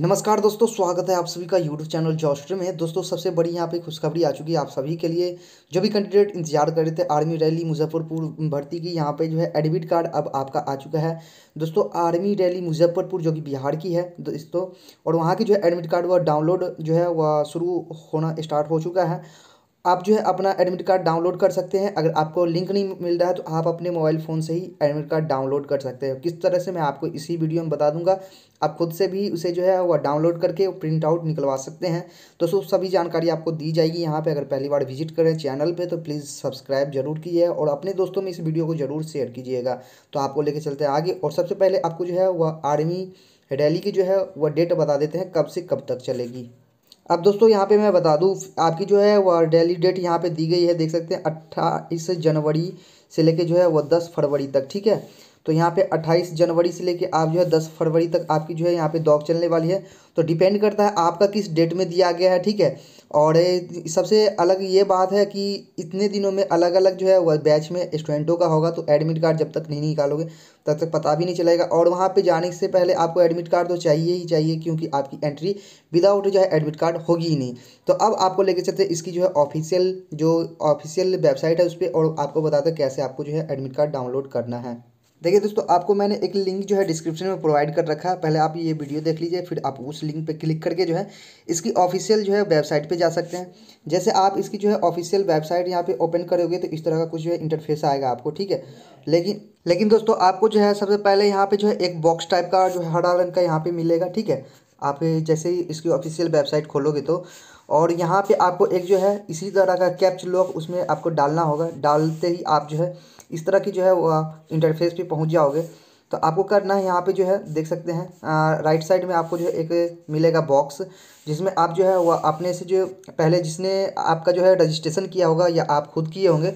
नमस्कार दोस्तों स्वागत है आप सभी का यूट्यूब चैनल जॉस्ट्री में दोस्तों सबसे बड़ी यहाँ पे खुशखबरी आ चुकी है आप सभी के लिए जो भी कैंडिडेट इंतजार कर रहे थे आर्मी रैली मुजफ्फरपुर भर्ती की यहाँ पे जो है एडमिट कार्ड अब आपका आ चुका है दोस्तों आर्मी रैली मुजफ्फरपुर जो कि बिहार की है दोस्तों और वहाँ की जो है एडमिट कार्ड वह डाउनलोड जो है वह शुरू होना स्टार्ट हो चुका है आप जो है अपना एडमिट कार्ड डाउनलोड कर सकते हैं अगर आपको लिंक नहीं मिल रहा है तो आप अपने मोबाइल फ़ोन से ही एडमिट कार्ड डाउनलोड कर सकते हैं किस तरह से मैं आपको इसी वीडियो में बता दूंगा आप खुद से भी उसे जो है वह डाउनलोड करके प्रिंट आउट निकलवा सकते हैं तो सो सभी जानकारी आपको दी जाएगी यहाँ पर अगर पहली बार विजिट करें चैनल पर तो प्लीज़ सब्सक्राइब जरूर कीजिए और अपने दोस्तों में इस वीडियो को जरूर शेयर कीजिएगा तो आपको लेकर चलते हैं आगे और सबसे पहले आपको जो है वह आर्मी रैली की जो है वह डेट बता देते हैं कब से कब तक चलेगी अब दोस्तों यहाँ पे मैं बता दूँ आपकी जो है वह डेली डेट यहाँ पे दी गई है देख सकते हैं अट्ठाईस जनवरी से लेके जो है वह दस फरवरी तक ठीक है तो यहाँ पे अट्ठाईस जनवरी से लेके आप जो है दस फरवरी तक आपकी जो है यहाँ पे दौड़ चलने वाली है तो डिपेंड करता है आपका किस डेट में दिया गया है ठीक है और सबसे अलग ये बात है कि इतने दिनों में अलग अलग जो है वह बैच में स्टूडेंटों का होगा तो एडमिट कार्ड जब तक नहीं निकालोगे तब तक पता भी नहीं चलेगा और वहाँ पे जाने से पहले आपको एडमिट कार्ड तो चाहिए ही चाहिए क्योंकि आपकी एंट्री विदाउट जो है एडमिट कार्ड होगी ही नहीं तो अब आपको लेके चलते इसकी जो है ऑफिशियल जो ऑफिशियल वेबसाइट है उस पर और आपको बताते कैसे आपको जो है एडमिट कार्ड डाउनलोड करना है देखिए दोस्तों आपको मैंने एक लिंक जो है डिस्क्रिप्शन में प्रोवाइड कर रखा है पहले आप ये वीडियो देख लीजिए फिर आप उस लिंक पे क्लिक करके जो है इसकी ऑफिशियल जो है वेबसाइट पे जा सकते हैं जैसे आप इसकी जो है ऑफिशियल वेबसाइट यहाँ पे ओपन करोगे तो इस तरह का कुछ जो है इंटरफेस आएगा आपको ठीक है लेकिन लेकिन दोस्तों आपको जो है सबसे पहले यहाँ पर जो है एक बॉक्स टाइप का जो है हरा रंग का यहाँ पर मिलेगा ठीक है आप जैसे ही इसकी ऑफिशियल वेबसाइट खोलोगे तो और यहाँ पर आपको एक जो है इसी तरह का कैप्च लॉक उसमें आपको डालना होगा डालते ही आप जो है इस तरह की जो है इंटरफेस पे पहुँच जाओगे तो आपको करना है यहाँ पे जो है देख सकते हैं आ, राइट साइड में आपको जो है एक मिलेगा बॉक्स जिसमें आप जो है वह अपने से जो पहले जिसने आपका जो है रजिस्ट्रेशन किया होगा या आप खुद किए होंगे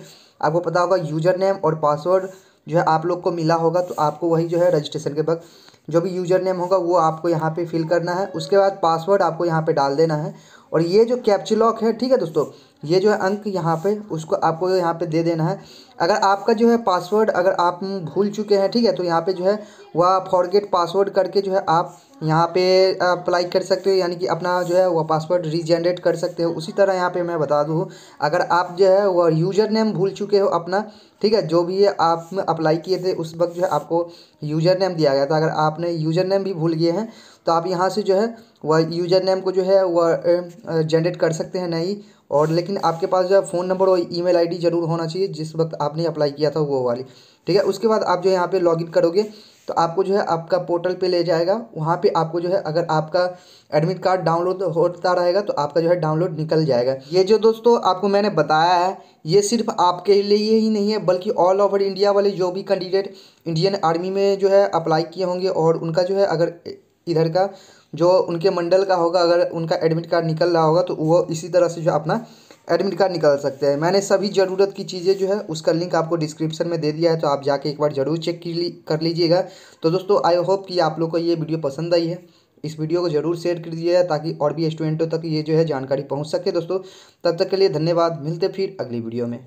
आपको पता होगा यूजर नेम और पासवर्ड जो है आप लोग को मिला होगा तो आपको वही जो है रजिस्ट्रेशन के वक्त जो भी यूजर नेम होगा वो आपको यहाँ पे फिल करना है उसके बाद पासवर्ड आपको यहाँ पे डाल देना है और ये जो कैप्चलॉक है ठीक है दोस्तों ये जो है अंक यहाँ पे उसको आपको यहाँ पे दे देना है अगर आपका जो है पासवर्ड अगर आप भूल चुके हैं ठीक है तो यहाँ पे जो है वह फॉरगेट पासवर्ड करके जो है आप यहाँ पे अप्लाई कर सकते हो यानी कि अपना जो है वो पासवर्ड रीजनरेट कर सकते हो उसी तरह यहाँ पे मैं बता दूँ अगर आप जो है वो यूज़र नेम भूल चुके हो अपना ठीक है जो भी आप अप्लाई किए थे उस वक्त जो है आपको यूज़र नेम दिया गया था अगर आपने यूज़र नेम भी भूल गए हैं तो आप यहाँ से जो है वह यूज़र नेम को जो है वह जनरेट कर सकते हैं नहीं और लेकिन आपके पास जो है फ़ोन नंबर और ई मेल ज़रूर होना चाहिए जिस वक्त आपने अप्लाई किया था वो वाली ठीक है उसके बाद आप जो यहाँ पर लॉग करोगे तो आपको जो है आपका पोर्टल पे ले जाएगा वहाँ पे आपको जो है अगर आपका एडमिट कार्ड डाउनलोड होता रहेगा तो आपका जो है डाउनलोड निकल जाएगा ये जो दोस्तों आपको मैंने बताया है ये सिर्फ आपके लिए ही नहीं है बल्कि ऑल ओवर इंडिया वाले जो भी कैंडिडेट इंडियन आर्मी में जो है अप्लाई किए होंगे और उनका जो है अगर इधर का जो उनके मंडल का होगा अगर उनका एडमिट कार्ड निकल रहा होगा तो वो इसी तरह से जो अपना एडमिट कार्ड निकाल सकते हैं मैंने सभी ज़रूरत की चीज़ें जो है उसका लिंक आपको डिस्क्रिप्शन में दे दिया है तो आप जाके एक बार ज़रूर चेक कर लीजिएगा तो दोस्तों आई होप कि आप लोग को ये वीडियो पसंद आई है इस वीडियो को जरूर शेयर कर दीजिएगा ताकि और भी स्टूडेंटों तक ये जो है जानकारी पहुँच सके दोस्तों तब तक के लिए धन्यवाद मिलते फिर अगली वीडियो में